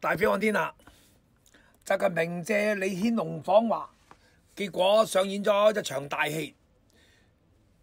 大表往天啦！習近平借李顯龍訪華，結果上演咗一場大戲。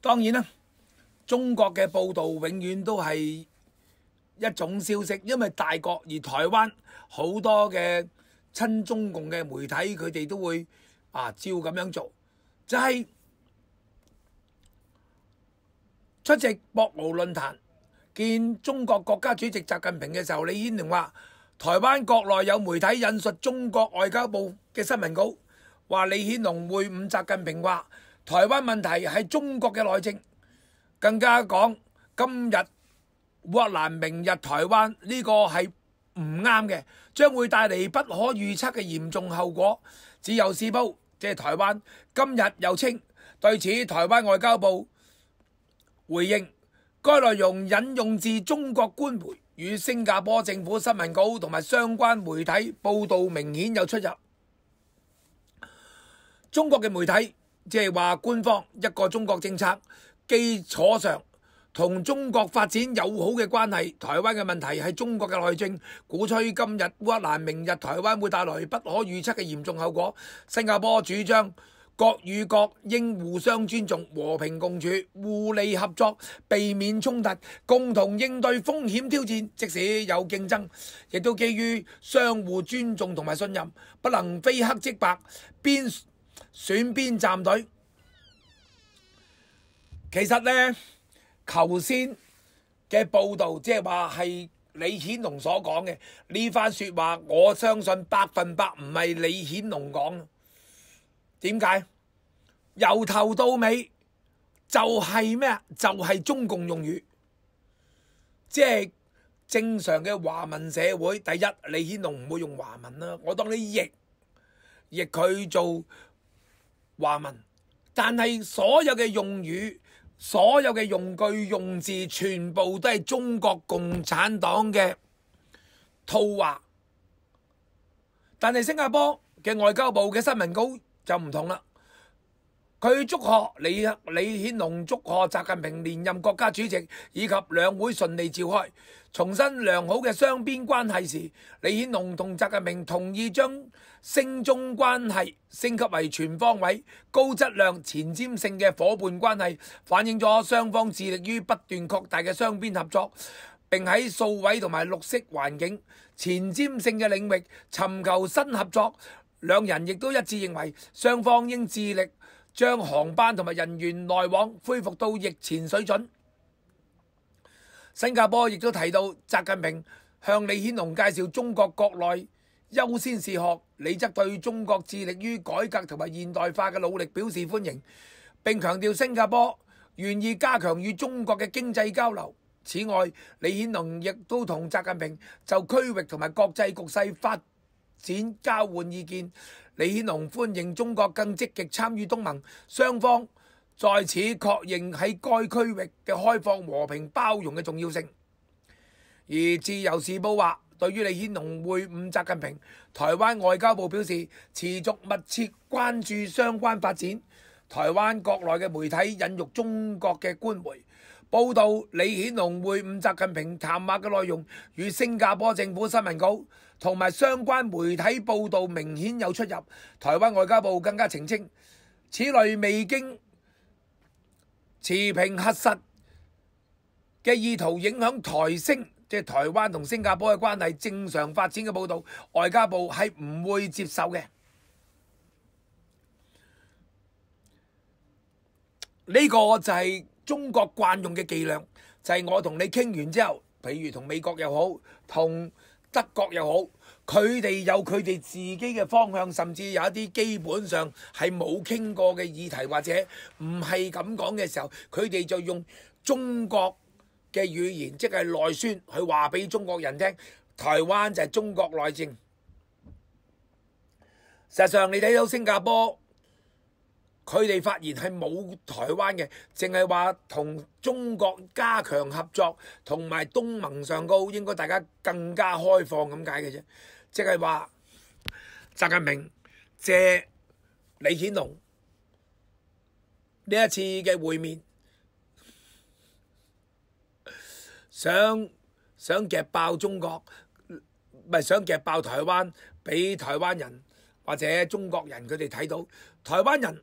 當然啦，中國嘅報道永遠都係一種消息，因為大國而台灣好多嘅親中共嘅媒體，佢哋都會啊照咁樣做。就係出席博鳌論壇見中國國家主席習近平嘅時候，李顯龍話。台灣國內有媒體引述中國外交部嘅新聞稿，話李顯龍會晤習近平話：台灣問題係中國嘅內政，更加講今日沃蘭，明日台灣呢個係唔啱嘅，將會帶嚟不可預測嘅嚴重後果。自由時报即係台灣今日又稱，對此台灣外交部回應該內容引用自中國官媒。與新加坡政府新聞稿同埋相關媒體報導明顯有出入。中國嘅媒體即係話官方一個中國政策基礎上同中國發展友好嘅關係，台灣嘅問題係中國嘅內政。鼓吹今日克蘭明日台灣會帶來不可預測嘅嚴重後果。新加坡主張。各与各应互相尊重、和平共处、互利合作，避免冲突，共同应对风险挑战。即使有竞争，亦都基于相互尊重同埋信任，不能非黑即白，边选边站队。其实呢，头先嘅报道，即系话系李显龙所讲嘅呢番说话，我相信百分百唔系李显龙讲。點解？由頭到尾就係咩啊？就係中共用語，即系正常嘅華文社會。第一，李顯龙唔會用華文啦，我當你譯譯佢做華文，但係所有嘅用語、所有嘅用句、用字，全部都係中國共產黨嘅套話。但係新加坡嘅外交部嘅新聞稿。就唔同啦。佢祝贺李李显龙祝贺习近平连任国家主席以及两会顺利召开，重申良好嘅双边关系时，李显龙同习近平同意将升中关系升级为全方位、高质量、前瞻性嘅伙伴关系，反映咗双方致力于不断扩大嘅双边合作，并喺数位同埋绿色环境、前瞻性嘅领域寻求新合作。兩人亦都一致認為，雙方應致力將航班同埋人員來往恢復到疫前水準。新加坡亦都提到，習近平向李顯龙介紹中國國內優先事項，李則對中國致力於改革同埋現代化嘅努力表示歡迎。並強調新加坡願意加強與中國嘅經濟交流。此外，李顯龙亦都同習近平就區域同埋國際局勢發展交換意見，李顯龙歡迎中國更積極參與東盟，雙方在此確認喺該區域嘅開放、和平、包容嘅重要性。而自由時報話，對於李顯龙會晤習近平，台灣外交部表示持續密切關注相關發展。台灣國內嘅媒體引述中國嘅官媒。报道李显龙会晤习近平谈话嘅内容，与新加坡政府新闻稿同埋相关媒体报道明显有出入。台湾外交部更加澄清，此类未经持平核实嘅意图影响台星即系台湾同新加坡嘅关系正常发展嘅报道，外交部系唔会接受嘅。呢个就系。中國慣用嘅伎倆就係我同你傾完之後，譬如同美國又好，同德國又好，佢哋有佢哋自己嘅方向，甚至有一啲基本上係冇傾過嘅議題，或者唔係咁講嘅時候，佢哋就用中國嘅語言，即係內宣去話俾中國人聽，台灣就係中國內政。實上，你睇到新加坡。佢哋發言係冇台灣嘅，淨係話同中國加強合作，同埋東盟上高應該大家更加開放咁解嘅啫，即係話習近平借李顯龍呢一次嘅會面，想想夾爆中國，唔係想夾爆台灣，俾台灣人或者中國人佢哋睇到台灣人。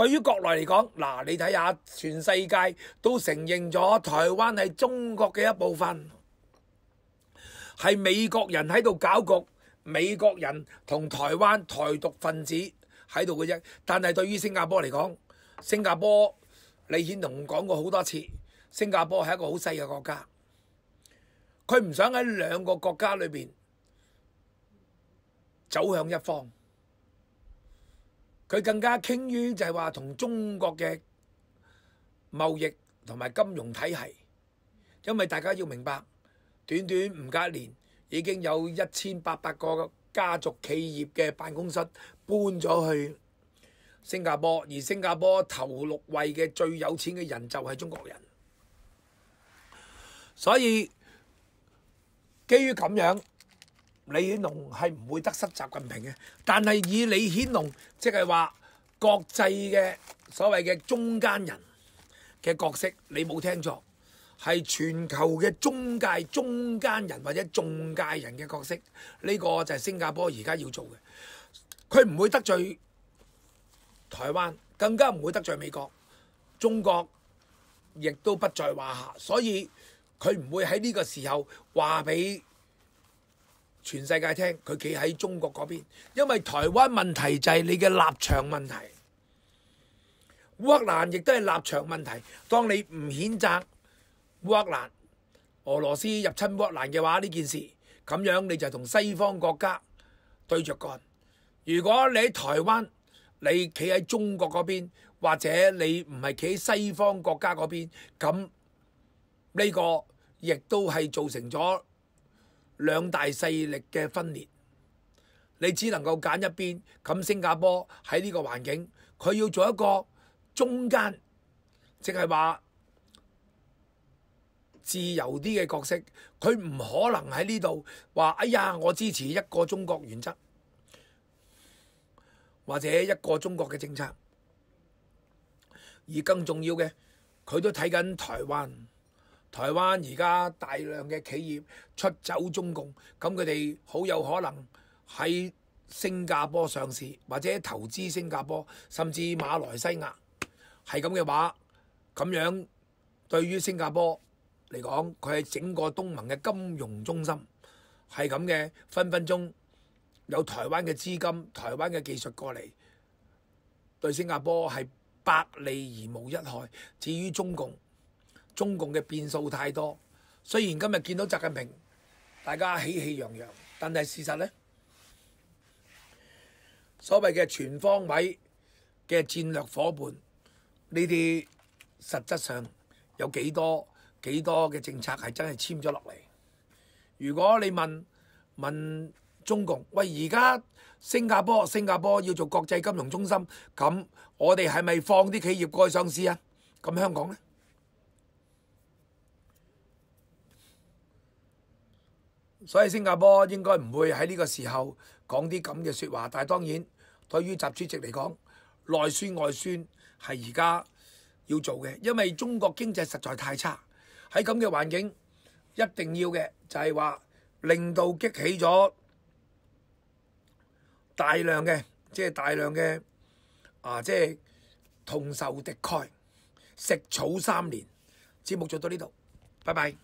对于国内嚟讲，嗱，你睇下全世界都承认咗台湾系中国嘅一部分，系美国人喺度搞局，美国人同台湾台独分子喺度嘅啫。但系对于新加坡嚟讲，新加坡李显龙讲过好多次，新加坡系一个好细嘅国家，佢唔想喺两个国家里边走向一方。佢更加傾於就係話同中國嘅貿易同埋金融體系，因為大家要明白，短短唔夠一年，已經有一千八百個家族企業嘅辦公室搬咗去新加坡，而新加坡頭六位嘅最有錢嘅人就係中國人，所以基於咁樣。李显龙系唔会得失习近平嘅，但系以李显龙即系话国际嘅所谓嘅中间人嘅角色，你冇听错，系全球嘅中介、中间人或者中介人嘅角色，呢个就系新加坡而家要做嘅。佢唔会得罪台湾，更加唔会得罪美国、中国，亦都不在话下。所以佢唔会喺呢个时候话俾。全世界听佢企喺中国嗰边，因为台湾问题就系你嘅立场问题。乌克兰亦都系立场问题。当你唔谴责乌克兰俄罗斯入侵乌克兰嘅话，呢件事咁样你就同西方国家对着干。如果你喺台湾，你企喺中国嗰边，或者你唔系企喺西方国家嗰边，咁呢个亦都系造成咗。兩大勢力嘅分裂，你只能夠揀一邊。咁新加坡喺呢個環境，佢要做一個中間，即係話自由啲嘅角色。佢唔可能喺呢度話：哎呀，我支持一個中國原則，或者一個中國嘅政策。而更重要嘅，佢都睇緊台灣。台灣而家大量嘅企業出走中共，咁佢哋好有可能喺新加坡上市或者投資新加坡，甚至馬來西亞。係咁嘅話，咁樣對於新加坡嚟講，佢係整個東盟嘅金融中心。係咁嘅，分分鐘有台灣嘅資金、台灣嘅技術過嚟，對新加坡係百利而無一害。至於中共，中共嘅變數太多，雖然今日見到習近平，大家喜氣洋洋，但系事實呢，所謂嘅全方位嘅戰略伙伴呢啲，實質上有幾多幾多嘅政策係真係簽咗落嚟？如果你問問中共喂，而家新加坡新加坡要做國際金融中心，咁我哋係咪放啲企業過去上市啊？咁香港呢？所以新加坡應該唔會喺呢個時候講啲咁嘅说話，但係當然對於習主席嚟講，內宣外宣係而家要做嘅，因為中國經濟實在太差，喺咁嘅環境一定要嘅，就係話令到激起咗大量嘅，即係大量嘅啊，即係同仇敵忾，食草三年。節目做到呢度，拜拜。